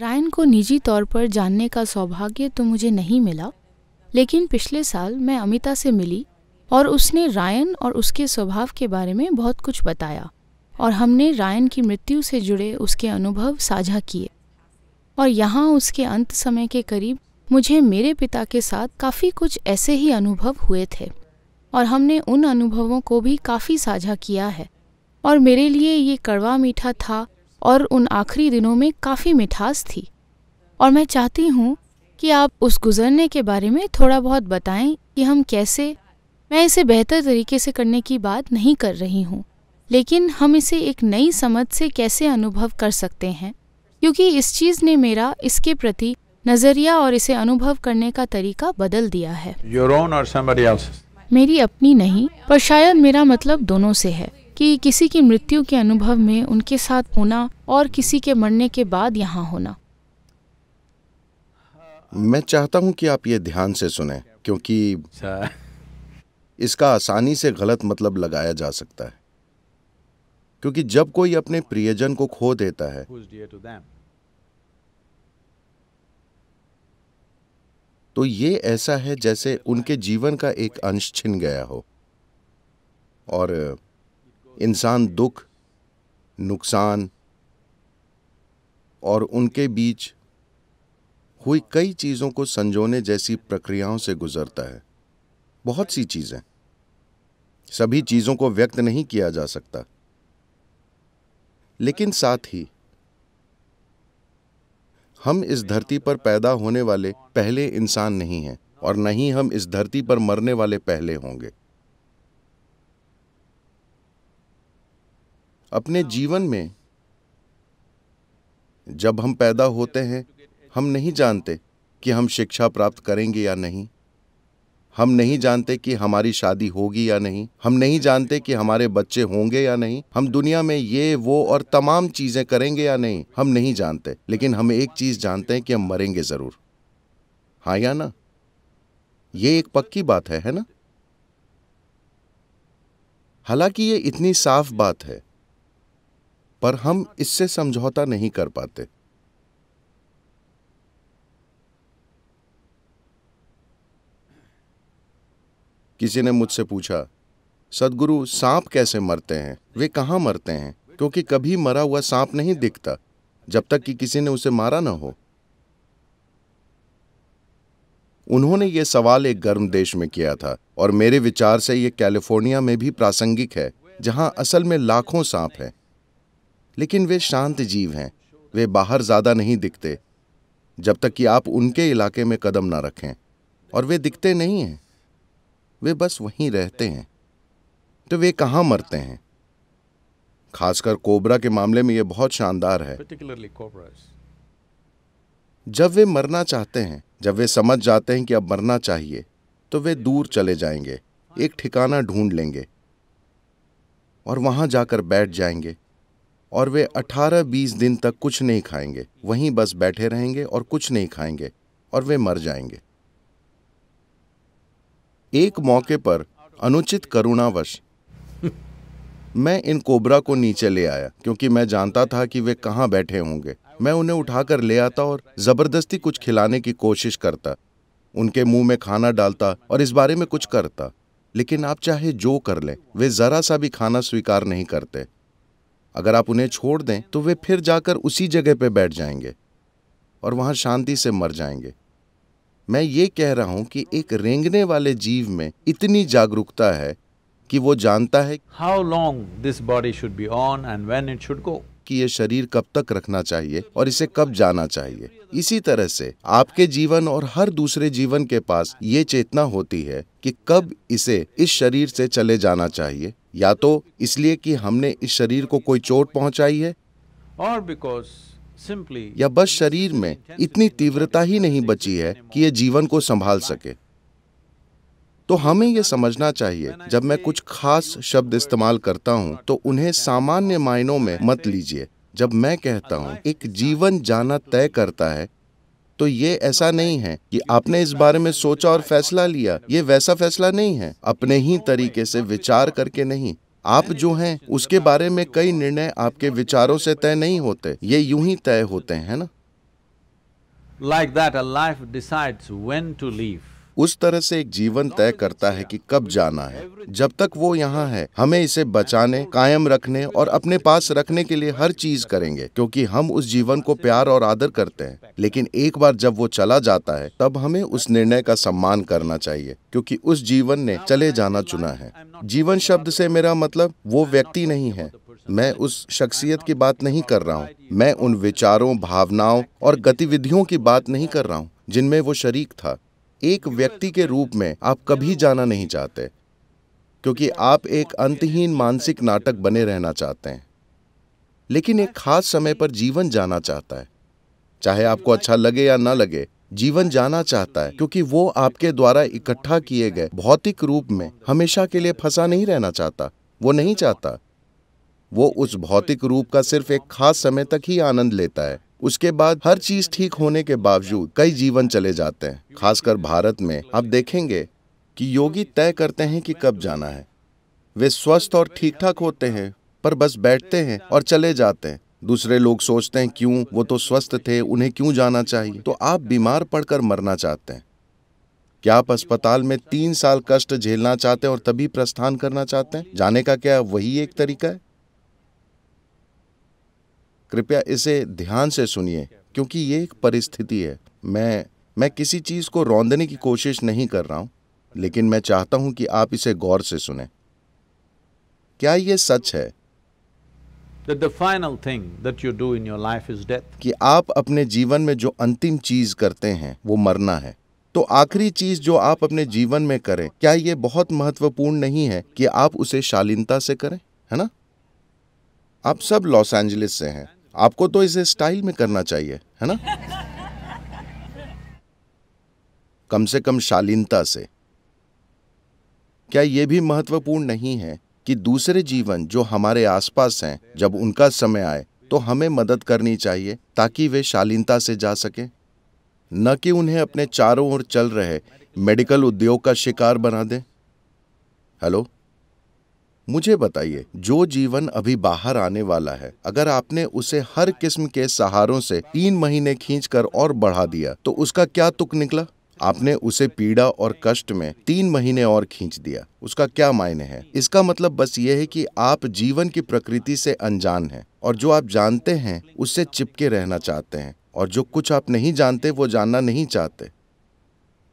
Ryan को निजी तौर पर जानने का सौभाग्य तो मुझे नहीं मिला लेकिन पिछले साल मैं अमिता से मिली और उसने रायन और उसके स्वभाव के बारे में बहुत कुछ बताया और हमने रायन की मृत्यु से जुड़े उसके अनुभव साझा किए और यहाँ उसके अंत समय के करीब मुझे मेरे पिता के साथ काफ़ी कुछ ऐसे ही अनुभव हुए थे और हमने उन अनुभवों को भी काफ़ी साझा किया है और मेरे लिए ये कड़वा मीठा था और उन आखिरी दिनों में काफ़ी मिठास थी और मैं चाहती हूँ कि आप उस गुज़रने के बारे में थोड़ा बहुत बताएं कि हम कैसे मैं इसे बेहतर तरीके से करने की बात नहीं कर रही हूँ लेकिन हम इसे एक नई समझ से कैसे अनुभव कर सकते हैं क्योंकि इस चीज़ ने मेरा इसके प्रति नज़रिया और इसे अनुभव करने का तरीका बदल दिया है मेरी अपनी नहीं पर शायद मेरा मतलब दोनों से है कि किसी की मृत्यु के अनुभव में उनके साथ होना और किसी के मरने के बाद यहाँ होना मैं चाहता हूँ कि आप ये ध्यान से सुने क्योंकि अच्छा। इसका आसानी से गलत मतलब लगाया जा सकता है क्योंकि जब कोई अपने प्रियजन को खो देता है तो ये ऐसा है जैसे उनके जीवन का एक अंश छिन गया हो और इंसान दुख नुकसान और उनके बीच हुई कई चीज़ों को संजोने जैसी प्रक्रियाओं से गुजरता है बहुत सी चीज़ें सभी चीज़ों को व्यक्त नहीं किया जा सकता लेकिन साथ ही हम इस धरती पर पैदा होने वाले पहले इंसान नहीं हैं और न ही हम इस धरती पर मरने वाले पहले होंगे अपने जीवन में जब हम पैदा होते हैं हम नहीं जानते कि हम शिक्षा प्राप्त करेंगे या नहीं हम नहीं जानते कि हमारी शादी होगी या नहीं हम नहीं जानते कि हमारे बच्चे होंगे या नहीं हम दुनिया में ये वो और तमाम चीज़ें करेंगे या नहीं हम नहीं जानते लेकिन हम एक चीज़ जानते हैं कि हम मरेंगे ज़रूर हाँ या ना ये एक पक्की बात है है ना हालांकि ये इतनी साफ बात है पर हम इससे समझौता नहीं कर पाते किसी ने मुझसे पूछा सदगुरु सांप कैसे मरते हैं वे कहां मरते हैं क्योंकि कभी मरा हुआ सांप नहीं दिखता जब तक कि किसी ने उसे मारा ना हो उन्होंने यह सवाल एक गर्म देश में किया था और मेरे विचार से यह कैलिफोर्निया में भी प्रासंगिक है जहां असल में लाखों सांप हैं लेकिन वे शांत जीव हैं वे बाहर ज़्यादा नहीं दिखते जब तक कि आप उनके इलाके में कदम ना रखें और वे दिखते नहीं हैं वे बस वहीं रहते हैं तो वे कहाँ मरते हैं खासकर कोबरा के मामले में यह बहुत शानदार है जब वे मरना चाहते हैं जब वे समझ जाते हैं कि अब मरना चाहिए तो वे दूर चले जाएंगे एक ठिकाना ढूंढ लेंगे और वहां जाकर बैठ जाएंगे और वे 18-20 दिन तक कुछ नहीं खाएंगे वहीं बस बैठे रहेंगे और कुछ नहीं खाएंगे और वे मर जाएंगे एक मौके पर अनुचित करुणावश मैं इन कोबरा को नीचे ले आया क्योंकि मैं जानता था कि वे कहाँ बैठे होंगे मैं उन्हें उठाकर ले आता और जबरदस्ती कुछ खिलाने की कोशिश करता उनके मुंह में खाना डालता और इस बारे में कुछ करता लेकिन आप चाहे जो कर लें वे जरा सा भी खाना स्वीकार नहीं करते अगर आप उन्हें छोड़ दें तो वे फिर जाकर उसी जगह पर बैठ जाएंगे और वहां शांति से मर जाएंगे मैं ये कह रहा हूं कि एक रेंगने वाले जीव में इतनी जागरूकता है कि वो जानता है how long this body should be on and when it should go कि ये शरीर कब तक रखना चाहिए और इसे कब जाना चाहिए इसी तरह से आपके जीवन और हर दूसरे जीवन के पास ये चेतना होती है कि कब इसे इस शरीर से चले जाना चाहिए या तो इसलिए कि हमने इस शरीर को कोई चोट पहुंचाई है और बिकॉज या बस शरीर में इतनी तीव्रता ही नहीं बची है कि ये जीवन को संभाल सके तो हमें यह समझना चाहिए जब मैं कुछ खास शब्द इस्तेमाल करता हूँ तो उन्हें सामान्य मायनों में मत लीजिए जब मैं कहता हूँ एक जीवन जाना तय करता है तो ये ऐसा नहीं है कि आपने इस बारे में सोचा और फैसला लिया ये वैसा फैसला नहीं है अपने ही तरीके से विचार करके नहीं आप जो हैं उसके बारे में कई निर्णय आपके विचारों से तय नहीं होते ये यूं ही तय होते हैं ना like that a life decides when to leave उस तरह से एक जीवन तय करता है कि कब जाना है जब तक वो यहाँ है हमें इसे बचाने कायम रखने और अपने पास रखने के लिए हर चीज करेंगे क्योंकि हम उस जीवन को प्यार और आदर करते हैं लेकिन एक बार जब वो चला जाता है तब हमें उस निर्णय का सम्मान करना चाहिए क्योंकि उस जीवन ने चले जाना चुना है जीवन शब्द से मेरा मतलब वो व्यक्ति नहीं है मैं उस शख्सियत की बात नहीं कर रहा हूँ मैं उन विचारों भावनाओं और गतिविधियों की बात नहीं कर रहा हूँ जिनमें वो शरीक था एक व्यक्ति के रूप में आप कभी जाना नहीं चाहते क्योंकि आप एक अंतहीन मानसिक नाटक बने रहना चाहते हैं लेकिन एक खास समय पर जीवन जाना चाहता है चाहे आपको अच्छा लगे या ना लगे जीवन जाना चाहता है क्योंकि वो आपके द्वारा इकट्ठा किए गए भौतिक रूप में हमेशा के लिए फंसा नहीं रहना चाहता वो नहीं चाहता वो उस भौतिक रूप का सिर्फ एक खास समय तक ही आनंद लेता है उसके बाद हर चीज ठीक होने के बावजूद कई जीवन चले जाते हैं खासकर भारत में आप देखेंगे कि योगी तय करते हैं कि कब जाना है वे स्वस्थ और ठीक ठाक होते हैं पर बस बैठते हैं और चले जाते हैं दूसरे लोग सोचते हैं क्यों वो तो स्वस्थ थे उन्हें क्यों जाना चाहिए तो आप बीमार पड़कर मरना चाहते हैं क्या आप अस्पताल में तीन साल कष्ट झेलना चाहते हैं और तभी प्रस्थान करना चाहते हैं जाने का क्या वही एक तरीका है कृपया इसे ध्यान से सुनिए क्योंकि ये एक परिस्थिति है मैं मैं किसी चीज़ को रौंदने की कोशिश नहीं कर रहा हूं लेकिन मैं चाहता हूं कि आप इसे गौर से सुने क्या ये सच है कि आप अपने जीवन में जो अंतिम चीज करते हैं वो मरना है तो आखिरी चीज जो आप अपने जीवन में करें क्या ये बहुत महत्वपूर्ण नहीं है कि आप उसे शालीनता से करें है ना आप सब लॉस एंजलिस से हैं आपको तो इसे स्टाइल में करना चाहिए है ना कम से कम शालीनता से क्या यह भी महत्वपूर्ण नहीं है कि दूसरे जीवन जो हमारे आसपास हैं जब उनका समय आए तो हमें मदद करनी चाहिए ताकि वे शालीनता से जा सके न कि उन्हें अपने चारों ओर चल रहे मेडिकल उद्योग का शिकार बना दें हेलो मुझे बताइए जो जीवन अभी बाहर आने वाला है अगर आपने उसे हर किस्म के सहारों से तीन महीने खींच कर और बढ़ा दिया तो उसका क्या तुक निकला आपने उसे पीड़ा और कष्ट में तीन महीने और खींच दिया उसका क्या मायने है इसका मतलब बस ये है कि आप जीवन की प्रकृति से अनजान हैं और जो आप जानते हैं उससे चिपके रहना चाहते हैं और जो कुछ आप नहीं जानते वो जानना नहीं चाहते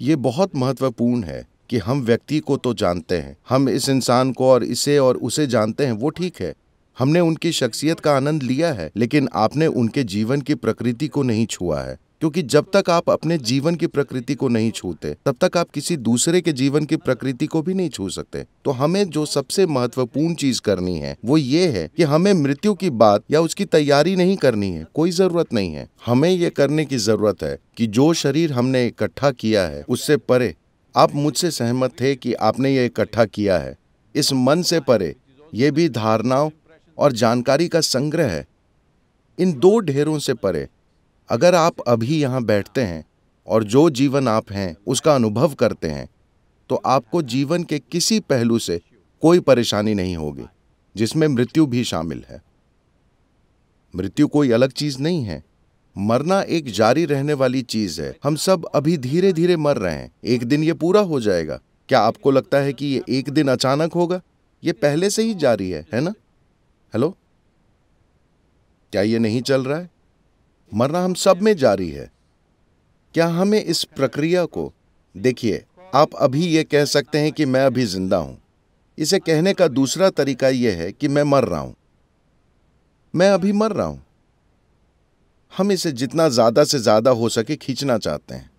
ये बहुत महत्वपूर्ण है कि हम व्यक्ति को तो जानते हैं हम इस इंसान को और इसे और उसे जानते हैं वो ठीक है हमने उनकी शख्सियत का आनंद लिया है लेकिन आपने उनके जीवन की प्रकृति को नहीं छुआ है क्योंकि जब तक आप अपने जीवन की प्रकृति को नहीं छूते तब तक आप किसी दूसरे के जीवन की प्रकृति को भी नहीं छू सकते तो हमें जो सबसे महत्वपूर्ण चीज करनी है वो ये है कि हमें मृत्यु की बात या उसकी तैयारी नहीं करनी है कोई जरूरत नहीं है हमें ये करने की जरूरत है कि जो शरीर हमने इकट्ठा किया है उससे परे आप मुझसे सहमत थे कि आपने ये इकट्ठा किया है इस मन से परे ये भी धारणाओं और जानकारी का संग्रह है इन दो ढेरों से परे अगर आप अभी यहाँ बैठते हैं और जो जीवन आप हैं उसका अनुभव करते हैं तो आपको जीवन के किसी पहलू से कोई परेशानी नहीं होगी जिसमें मृत्यु भी शामिल है मृत्यु कोई अलग चीज़ नहीं है मरना एक जारी रहने वाली चीज है हम सब अभी धीरे धीरे मर रहे हैं एक दिन ये पूरा हो जाएगा क्या आपको लगता है कि ये एक दिन अचानक होगा ये पहले से ही जारी है है ना हेलो क्या ये नहीं चल रहा है मरना हम सब में जारी है क्या हमें इस प्रक्रिया को देखिए आप अभी ये कह सकते हैं कि मैं अभी जिंदा हूं इसे कहने का दूसरा तरीका यह है कि मैं मर रहा हूं मैं अभी मर रहा हूं हम इसे जितना ज़्यादा से ज़्यादा हो सके खींचना चाहते हैं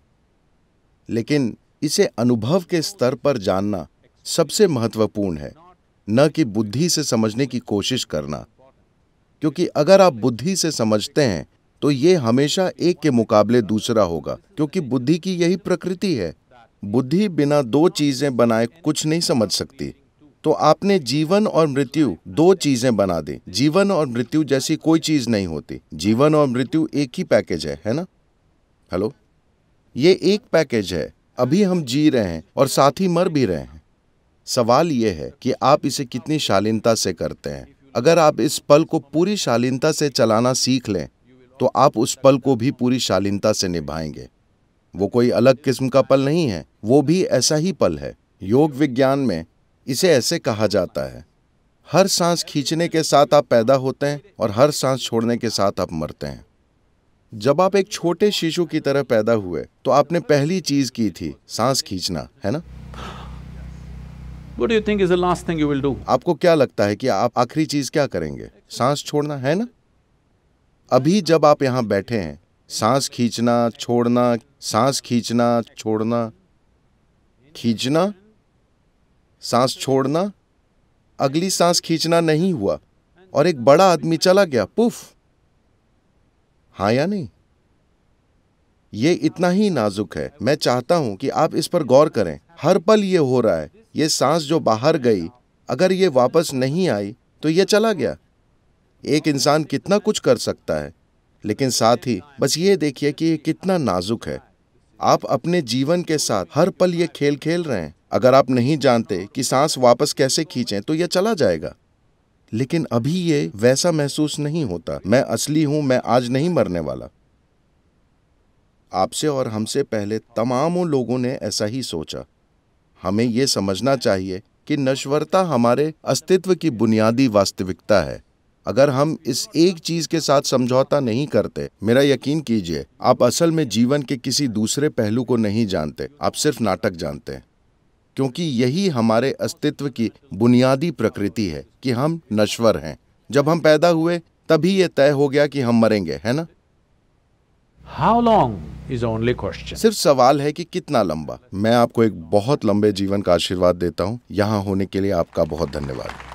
लेकिन इसे अनुभव के स्तर पर जानना सबसे महत्वपूर्ण है न कि बुद्धि से समझने की कोशिश करना क्योंकि अगर आप बुद्धि से समझते हैं तो ये हमेशा एक के मुकाबले दूसरा होगा क्योंकि बुद्धि की यही प्रकृति है बुद्धि बिना दो चीजें बनाए कुछ नहीं समझ सकती तो आपने जीवन और मृत्यु दो चीजें बना दी जीवन और मृत्यु जैसी कोई चीज नहीं होती जीवन और मृत्यु एक ही पैकेज है है ना हेलो ये एक पैकेज है अभी हम जी रहे हैं और साथ ही मर भी रहे हैं सवाल ये है कि आप इसे कितनी शालीनता से करते हैं अगर आप इस पल को पूरी शालीनता से चलाना सीख लें तो आप उस पल को भी पूरी शालीनता से निभाएंगे वो कोई अलग किस्म का पल नहीं है वो भी ऐसा ही पल है योग विज्ञान में इसे ऐसे कहा जाता है हर सांस खींचने के साथ आप पैदा होते हैं और हर सांस छोड़ने के साथ आप मरते हैं जब आप एक छोटे शिशु की तरह पैदा हुए तो आपने पहली चीज की थी सांस खींचना है ना What do you think is the last thing you will do? आपको क्या लगता है कि आप आखिरी चीज क्या करेंगे सांस छोड़ना है ना अभी जब आप यहाँ बैठे हैं सांस खींचना छोड़ना सांस खींचना छोड़ना खींचना सांस छोड़ना अगली सांस खींचना नहीं हुआ और एक बड़ा आदमी चला गया पुफ हाँ या नहीं ये इतना ही नाजुक है मैं चाहता हूं कि आप इस पर गौर करें हर पल ये हो रहा है ये सांस जो बाहर गई अगर ये वापस नहीं आई तो ये चला गया एक इंसान कितना कुछ कर सकता है लेकिन साथ ही बस ये देखिए कि ये कितना नाजुक है आप अपने जीवन के साथ हर पल ये खेल खेल रहे हैं अगर आप नहीं जानते कि सांस वापस कैसे खींचें तो यह चला जाएगा लेकिन अभी ये वैसा महसूस नहीं होता मैं असली हूं मैं आज नहीं मरने वाला आपसे और हमसे पहले तमामों लोगों ने ऐसा ही सोचा हमें यह समझना चाहिए कि नश्वरता हमारे अस्तित्व की बुनियादी वास्तविकता है अगर हम इस एक चीज के साथ समझौता नहीं करते मेरा यकीन कीजिए आप असल में जीवन के किसी दूसरे पहलू को नहीं जानते आप सिर्फ नाटक जानते हैं क्योंकि यही हमारे अस्तित्व की बुनियादी प्रकृति है कि हम नश्वर हैं जब हम पैदा हुए तभी यह तय हो गया कि हम मरेंगे है ना how long is only question सिर्फ सवाल है कि कितना लंबा मैं आपको एक बहुत लंबे जीवन का आशीर्वाद देता हूँ यहाँ होने के लिए आपका बहुत धन्यवाद